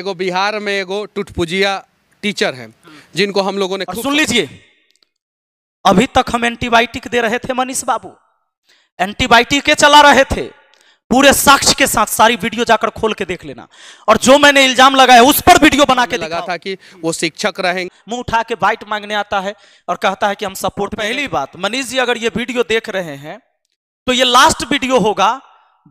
एगो बिहार में एगो टुटपुजिया टीचर हैं जिनको हम लोगों ने सुन लीजिए अभी तक हम एंटीबायोटिक दे रहे थे मनीष बाबू एंटीबायोटिक के चला रहे थे पूरे साक्ष्य के साथ सारी वीडियो जाकर खोल के देख लेना और जो मैंने इल्जाम लगाया उस पर वीडियो बना के लगा था कि वो शिक्षक रहेंगे मुंह उठा के बाइट मांगने आता है और कहता है कि हम सपोर्ट पहली बात मनीष जी अगर ये वीडियो देख रहे हैं तो ये लास्ट वीडियो होगा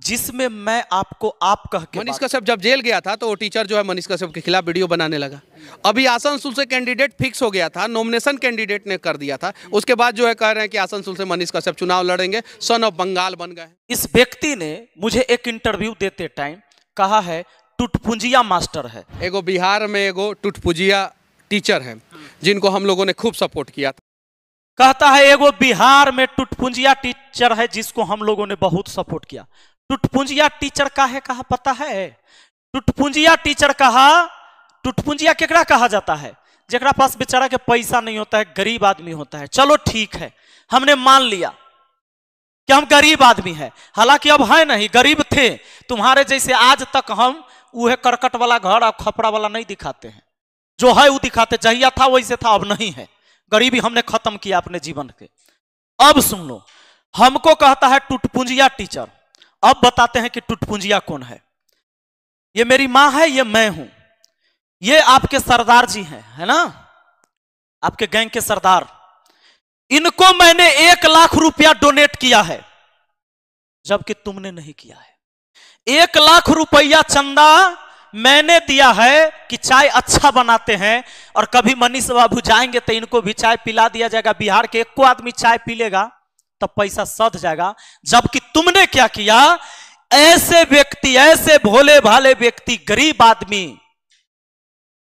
जिसमें मैं आपको आप कह के मनीष कश्यप जब जेल गया था तो वो टीचर जो है मनीष कश्यप के खिलाफ वीडियो बनाने लगा अभी आसनसोल से कैंडिडेट फिक्स हो गया था नॉमिनेशन कैंडिडेट ने कर दिया था उसके बाद जो है कह रहे हैं कि आसनसोल से मनीष कश्यप चुनाव लड़ेंगे सन ऑफ बंगाल बन गए इस व्यक्ति ने मुझे एक इंटरव्यू देते टाइम कहा है टुटपुंजिया मास्टर है एगो बिहार में एगो टुटपुंजिया टीचर है जिनको हम लोगों ने खूब सपोर्ट किया था कहता है एगो बिहार में टुटपुंजिया टीचर है जिसको हम लोगों ने बहुत सपोर्ट किया टुटपुंजिया टीचर का है कहा पता है टुटपुंजिया टीचर कहा टुटपुंजिया केकरा कहा जाता है जेकरा पास बेचारा के पैसा नहीं होता है गरीब आदमी होता है चलो ठीक है हमने मान लिया कि हम गरीब आदमी है हालांकि अब है नहीं गरीब थे तुम्हारे जैसे आज तक हम वह करकट वाला घर और खपड़ा वाला नहीं दिखाते हैं जो है वो दिखाते जहिया था वैसे था अब नहीं है गरीबी हमने खत्म किया अपने जीवन के अब सुन लो हमको कहता है टुटपुंजिया टीचर अब बताते हैं कि टुटपुंजिया कौन है ये मेरी मां है ये मैं हूं ये आपके सरदार जी हैं है ना आपके गैंग के सरदार इनको मैंने एक लाख रुपया डोनेट किया है जबकि तुमने नहीं किया है एक लाख रुपया चंदा मैंने दिया है कि चाय अच्छा बनाते हैं और कभी मनीष बाबू जाएंगे तो इनको भी चाय पिला दिया जाएगा बिहार के एक को आदमी चाय पी लेगा तब पैसा सध जाएगा जबकि तुमने क्या किया ऐसे व्यक्ति ऐसे भोले भाले व्यक्ति गरीब आदमी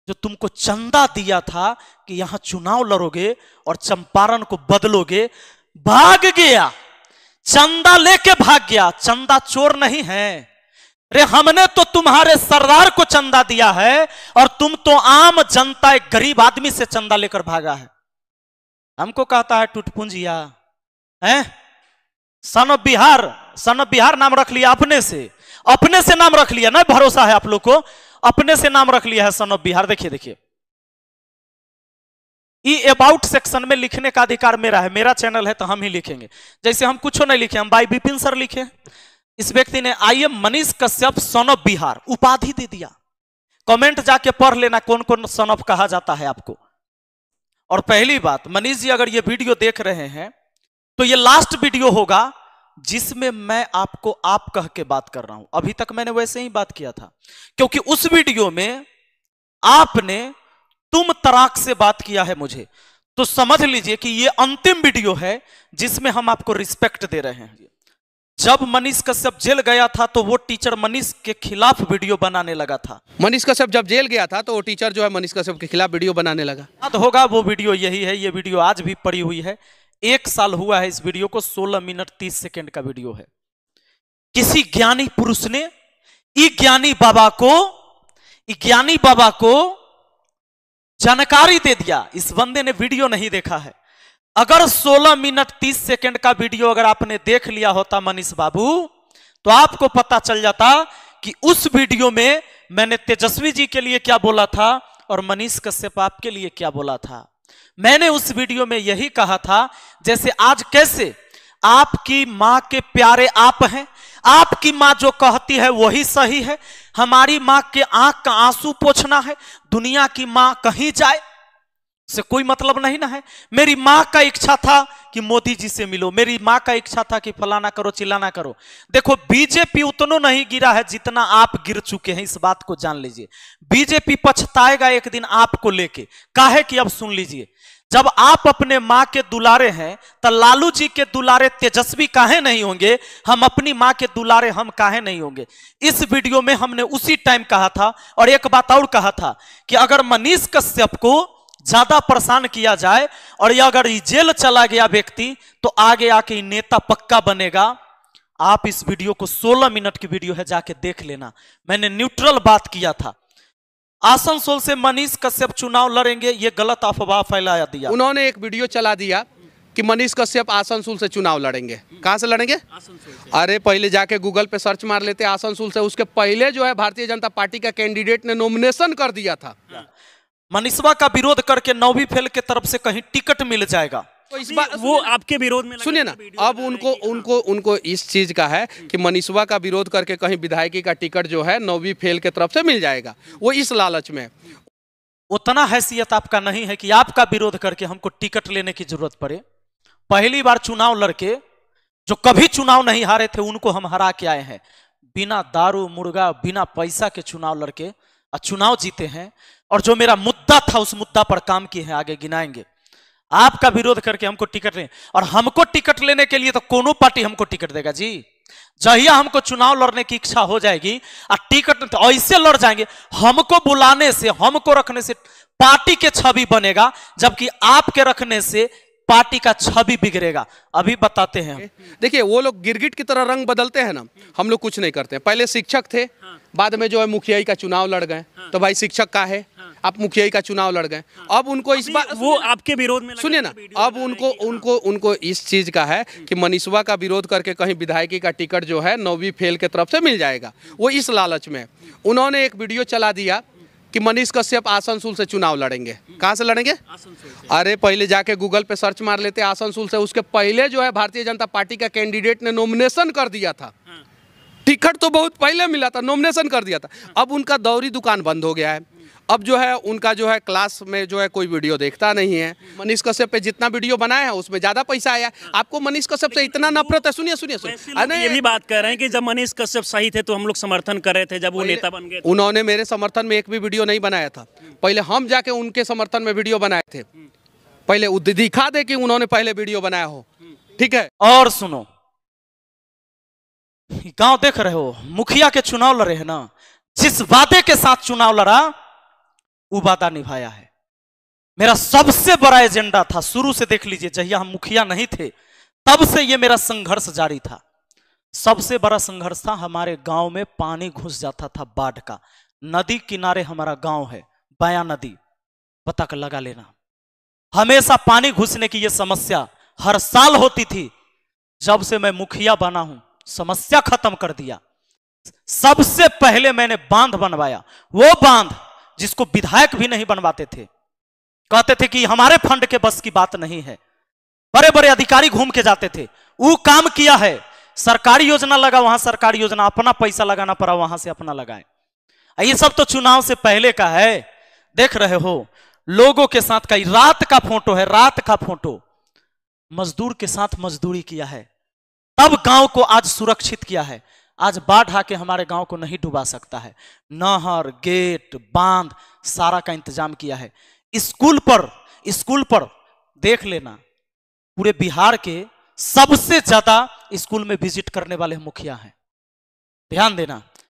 जो तुमको चंदा दिया था कि यहां चुनाव लड़ोगे और चंपारण को बदलोगे भाग गया चंदा लेके भाग गया चंदा चोर नहीं है अरे हमने तो तुम्हारे सरदार को चंदा दिया है और तुम तो आम जनता एक गरीब आदमी से चंदा लेकर भागा है हमको कहता है टूटपुंजिया हैं son of Bihar son of Bihar नाम रख लिया अपने से अपने से नाम रख लिया ना भरोसा है आप लोग को अपने से नाम रख लिया है सन ऑफ बिहार देखिए देखिए ई अबाउट सेक्शन में लिखने का अधिकार मेरा है मेरा चैनल है तो हम ही लिखेंगे जैसे हम कुछ नहीं लिखे हम बाई बिपिन सर लिखे इस व्यक्ति ने I am Manish Kashyap son of Bihar उपाधि दे दिया कमेंट जाके पढ़ लेना कौन कौन सन ऑफ कहा जाता है आपको और पहली बात मनीष जी अगर ये वीडियो देख रहे हैं तो ये लास्ट वीडियो होगा जिसमें मैं आपको आप कह के बात कर रहा हूं अभी तक मैंने वैसे ही बात किया था क्योंकि उस वीडियो में आपने तुम तराक से बात किया है मुझे तो समझ लीजिए कि ये अंतिम वीडियो है जिसमें हम आपको रिस्पेक्ट दे रहे हैं जब मनीष कश्यप जेल गया था तो वो टीचर मनीष के खिलाफ वीडियो बनाने लगा था मनीष कश्यप जब जेल गया था तो वो टीचर जो है मनीष कश्यप के खिलाफ वीडियो बनाने लगा होगा वो वीडियो यही है ये वीडियो आज भी पड़ी हुई है एक साल हुआ है इस वीडियो को 16 मिनट 30 सेकंड का वीडियो है किसी ज्ञानी पुरुष ने ज्ञानी बाबा को ज्ञानी बाबा को जानकारी दे दिया इस बंदे ने वीडियो नहीं देखा है अगर 16 मिनट 30 सेकंड का वीडियो अगर आपने देख लिया होता मनीष बाबू तो आपको पता चल जाता कि उस वीडियो में मैंने तेजस्वी जी के लिए क्या बोला था और मनीष कश्यप आपके लिए क्या बोला था मैंने उस वीडियो में यही कहा था जैसे आज कैसे आपकी मां के प्यारे आप हैं आपकी मां जो कहती है वही सही है हमारी मां के आंख का आंसू पोछना है दुनिया की मां कहीं जाए से कोई मतलब नहीं ना है मेरी मां का इच्छा था कि मोदी जी से मिलो मेरी माँ का इच्छा था कि फलाना करो चिल्लाना करो देखो बीजेपी उतनो नहीं गिरा है जितना आप गिर चुके हैं इस बात को जान लीजिए बीजेपी पछताएगा एक दिन आपको लेके काहे कि अब सुन लीजिए जब आप अपने माँ के दुलारे हैं तो लालू जी के दुलारे तेजस्वी काहे नहीं होंगे हम अपनी माँ के दुलारे हम काहे नहीं होंगे इस वीडियो में हमने उसी टाइम कहा था और एक बात और कहा था कि अगर मनीष कश्यप को ज्यादा परेशान किया जाए और ये अगर जेल चला गया व्यक्ति तो आगे आके नेता पक्का बनेगा आप इस वीडियो को 16 मिनट की वीडियो है जाके देख लेना मैंने न्यूट्रल बात किया था आसनसोल से मनीष कश्यप चुनाव लड़ेंगे ये गलत अफवाह फैलाया दिया उन्होंने एक वीडियो चला दिया कि मनीष कश्यप आसनसोल से चुनाव लड़ेंगे कहाँ से लड़ेंगे से। अरे पहले जाके गूगल पे सर्च मार लेते आसनसोल से उसके पहले जो है भारतीय जनता पार्टी का कैंडिडेट ने नॉमिनेशन कर दिया था मनीषवा का विरोध करके नौवीं फेल के तरफ से कहीं टिकट मिल जाएगा तो इस बार वो आपके विरोध में सुनिए ना अब उनको उनको उनको इस चीज का है कि मनीषवा का विरोध करके कहीं विधायकी का टिकट जो है नौवीं फेल के तरफ से मिल जाएगा वो इस लालच में उतना हैसियत आपका नहीं है कि आपका विरोध करके हमको टिकट लेने की जरूरत पड़े पहली बार चुनाव लड़के जो कभी चुनाव नहीं हारे थे उनको हम हरा के आए हैं बिना दारू मुर्गा बिना पैसा के चुनाव लड़के चुनाव जीते हैं और जो मेरा मुद्दा था उस मुद्दा पर काम किए हैं आगे गिनाएंगे आपका विरोध करके हमको टिकट लें और हमको टिकट लेने के लिए तो कोनो पार्टी हमको टिकट देगा जी जहिया हमको चुनाव लड़ने की इच्छा हो जाएगी और टिकट तो ऐसे लड़ जाएंगे हमको बुलाने से हमको रखने से पार्टी के छवि बनेगा जबकि आपके रखने से पार्टी का छवि बिगड़ेगा अभी बताते हैं देखिए वो लोग गिरगिट की तरह रंग बदलते हैं ना हम लोग कुछ नहीं करते पहले शिक्षक थे बाद में जो है मुखियाई का चुनाव लड़ गए तो भाई शिक्षक का है आप मुखियाई का चुनाव लड़ गए अब उनको इस बार वो आपके विरोध में सुनिए ना अब उनको उनको उनको इस चीज का है कि मनीषवा का विरोध करके कहीं विधायकी का टिकट जो है नौवीं फेल के तरफ से मिल जाएगा वो इस लालच में उन्होंने एक वीडियो चला दिया कि मनीष कश्यप आसनसोल से चुनाव लड़ेंगे कहाँ से लड़ेंगे अरे पहले जाके गूगल पे सर्च मार लेते आसनसोल से उसके पहले जो है भारतीय जनता पार्टी का कैंडिडेट ने नॉमिनेशन कर दिया था हाँ। टिकट तो बहुत पहले मिला था नॉमिनेशन कर दिया था हाँ। अब उनका दौरी दुकान बंद हो गया है अब जो है उनका जो है क्लास में जो है कोई वीडियो देखता नहीं है हम्म। मनीष कश्यप पे जितना वीडियो बनाया है उसमें ज़्यादा पैसा आया हाँ। आपको मनीष कश्यप से इतना नफरत है सुनिए सुनिए सुनिए यही बात कर रहे हैं कि जब मनीष कश्यप सही थे तो हम लोग समर्थन कर रहे थे जब वो नेता बन गए उन्होंने मेरे समर्थन में एक भी वीडियो नहीं बनाया था हम्म। पहले हम जाके उनके समर्थन में वीडियो बनाए थे हम्म। पहले दिखा दे कि उन्होंने पहले वीडियो बनाया हो ठीक है और सुनो गांव देख रहे हो मुखिया के चुनाव लड़े है ना जिस वादे के साथ चुनाव लड़ा उबादा निभाया है मेरा सबसे बड़ा एजेंडा था शुरू से देख लीजिए जहिया हम मुखिया नहीं थे तब से ये मेरा संघर्ष जारी था सबसे बड़ा संघर्ष था हमारे गांव में पानी घुस जाता था बाढ़ का नदी किनारे हमारा गांव है बया नदी पता कर लगा लेना हमेशा पानी घुसने की यह समस्या हर साल होती थी जब से मैं मुखिया बना हूं समस्या खत्म कर दिया सबसे पहले मैंने बांध बनवाया वो बांध जिसको विधायक भी नहीं बनवाते थे कहते थे कि हमारे फंड के बस की बात नहीं है बड़े बड़े अधिकारी घूम के जाते थे वो काम किया है सरकारी योजना लगा वहां सरकारी योजना अपना पैसा लगाना पड़ा वहां से अपना लगाए ये सब तो चुनाव से पहले का है देख रहे हो लोगों के साथ का रात का फोटो है रात का फोटो मजदूर के साथ मजदूरी किया है तब गांव को आज सुरक्षित किया है आज बाढ़ आके हमारे गांव को नहीं डुबा सकता है नहर गेट बांध सारा का इंतजाम किया है स्कूल पर स्कूल पर देख लेना पूरे बिहार के सबसे ज्यादा स्कूल में विजिट करने वाले मुखिया हैं ध्यान देना